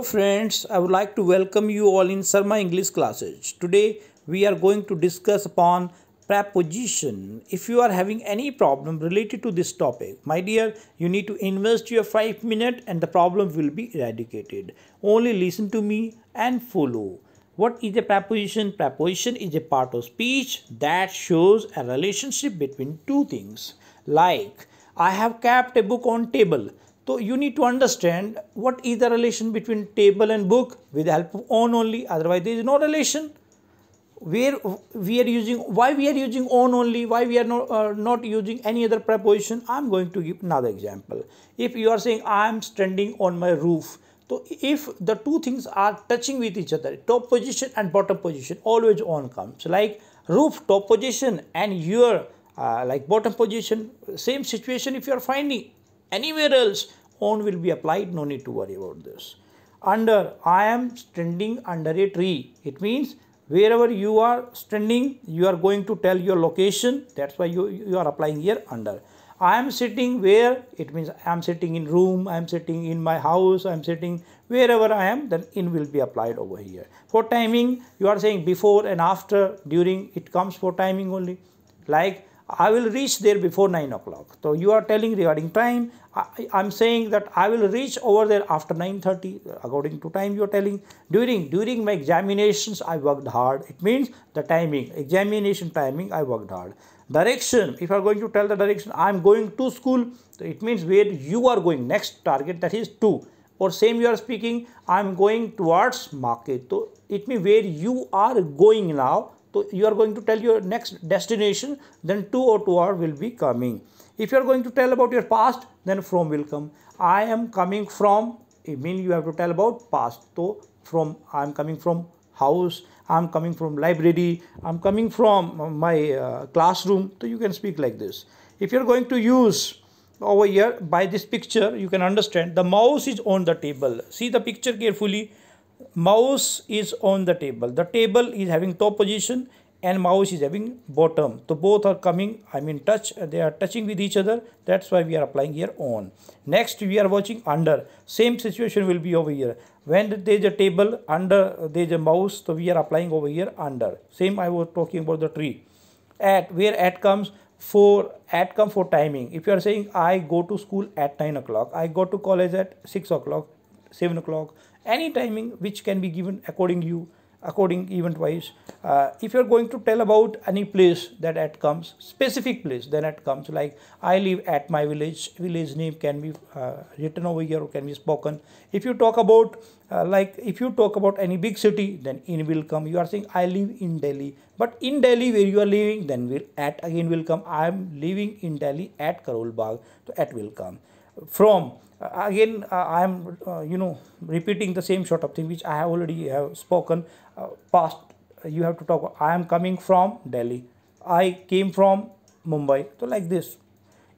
Hello friends, I would like to welcome you all in Sharma English classes. Today we are going to discuss upon preposition. If you are having any problem related to this topic, my dear, you need to invest your 5 minutes and the problem will be eradicated. Only listen to me and follow. What is a preposition? Preposition is a part of speech that shows a relationship between two things. Like, I have kept a book on table so you need to understand what is the relation between table and book with the help of on only. Otherwise there is no relation. Where we are using, why we are using on only, why we are not, uh, not using any other preposition. I am going to give another example. If you are saying I am standing on my roof. So if the two things are touching with each other, top position and bottom position, always on comes. Like roof top position and your uh, like bottom position, same situation if you are finding anywhere else own will be applied no need to worry about this under i am standing under a tree it means wherever you are standing you are going to tell your location that's why you you are applying here under i am sitting where it means i am sitting in room i am sitting in my house i am sitting wherever i am then in will be applied over here for timing you are saying before and after during it comes for timing only like I will reach there before 9 o'clock. So you are telling regarding time, I, am saying that I will reach over there after 9.30 uh, according to time you are telling. During, during my examinations, I worked hard. It means the timing, examination timing, I worked hard. Direction, if you are going to tell the direction, I am going to school, so it means where you are going, next target that is to. Or same you are speaking, I am going towards market. So it means where you are going now, so you are going to tell your next destination then to or toward will be coming if you are going to tell about your past then from will come i am coming from it eh, mean, you have to tell about past so from i am coming from house i'm coming from library i'm coming from uh, my uh, classroom so you can speak like this if you're going to use over here by this picture you can understand the mouse is on the table see the picture carefully mouse is on the table the table is having top position and mouse is having bottom so both are coming i mean touch uh, they are touching with each other that's why we are applying here on next we are watching under same situation will be over here when there is a table under uh, there is a mouse so we are applying over here under same i was talking about the tree at where at comes for at come for timing if you are saying i go to school at 9 o'clock i go to college at 6 o'clock 7 o'clock any timing which can be given according you according event wise uh, if you're going to tell about any place that ad comes specific place then ad comes like i live at my village village name can be uh, written over here or can be spoken if you talk about uh, like if you talk about any big city then in will come you are saying i live in delhi but in delhi where you are living then will at again will come i am living in delhi at karol bagh so at will come from uh, again uh, i am uh, you know repeating the same sort of thing which i have already have uh, spoken uh, past uh, you have to talk i am coming from delhi i came from mumbai so like this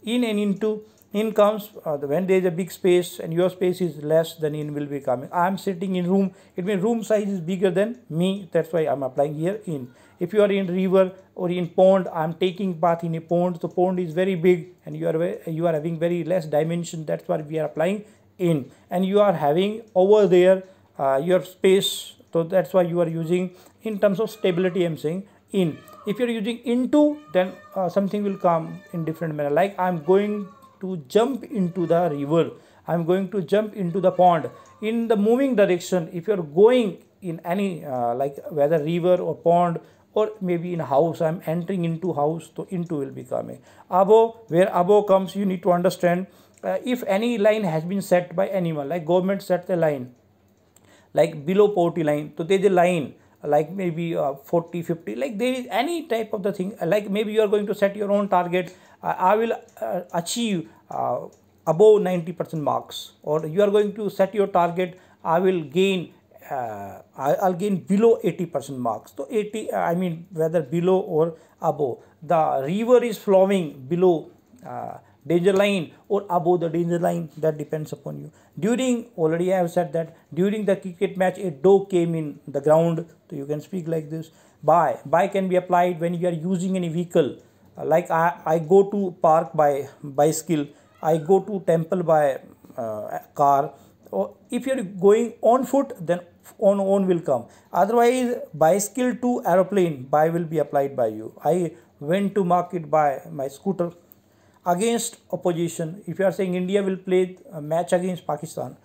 in and into in comes uh, when there is a big space and your space is less then in will be coming i'm sitting in room it means room size is bigger than me that's why i'm applying here in if you are in river or in pond i'm taking bath in a pond the pond is very big and you are you are having very less dimension that's why we are applying in and you are having over there uh, your space so that's why you are using in terms of stability i'm saying in if you're using into then uh, something will come in different manner like i'm going to jump into the river i'm going to jump into the pond in the moving direction if you're going in any uh, like whether river or pond or maybe in house i'm entering into house so into will be coming above where above comes you need to understand uh, if any line has been set by anyone like government set the line like below poverty line so there's a line like maybe uh, 40 50 like there is any type of the thing like maybe you are going to set your own target I will uh, achieve uh, above 90% marks or you are going to set your target I will gain uh, I'll gain below 80% marks. So 80, uh, I mean whether below or above. The river is flowing below uh, danger line or above the danger line that depends upon you. During, already I have said that, during the cricket match a doe came in the ground. So you can speak like this. By, by can be applied when you are using any vehicle like I, I go to park by bicycle i go to temple by uh, car or if you're going on foot then on own will come otherwise bicycle to aeroplane by will be applied by you i went to market by my scooter against opposition if you are saying india will play a match against pakistan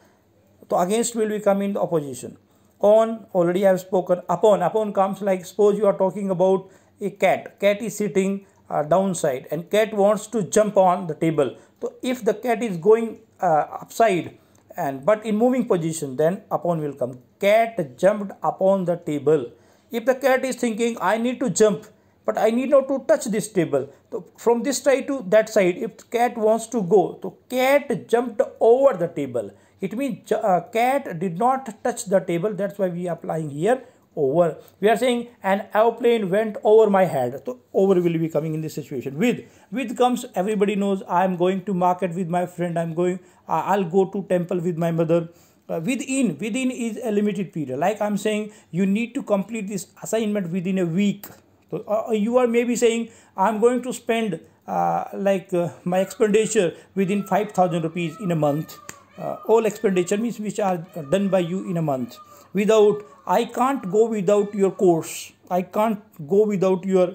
so against will become in the opposition on already i have spoken upon upon comes like suppose you are talking about a cat cat is sitting uh, downside and cat wants to jump on the table so if the cat is going uh, upside and but in moving position then upon will come cat jumped upon the table if the cat is thinking i need to jump but i need not to touch this table so from this side to that side if cat wants to go so cat jumped over the table it means uh, cat did not touch the table that's why we are applying here over. We are saying an airplane went over my head. So over will be coming in this situation. With with comes everybody knows I am going to market with my friend. I'm going. Uh, I'll go to temple with my mother. Uh, within within is a limited period. Like I'm saying, you need to complete this assignment within a week. So uh, uh you are maybe saying I'm going to spend uh, like uh, my expenditure within five thousand rupees in a month uh, all expenditure means which are done by you in a month without i can't go without your course i can't go without your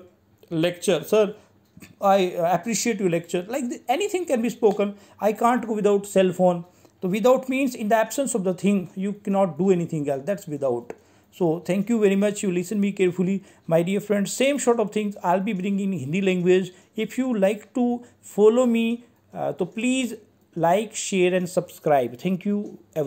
lecture sir i uh, appreciate your lecture like the, anything can be spoken i can't go without cell phone so without means in the absence of the thing you cannot do anything else that's without so thank you very much. You listen me carefully, my dear friends. Same sort of things I'll be bringing in Hindi language. If you like to follow me, uh, so please like share and subscribe thank you everyone.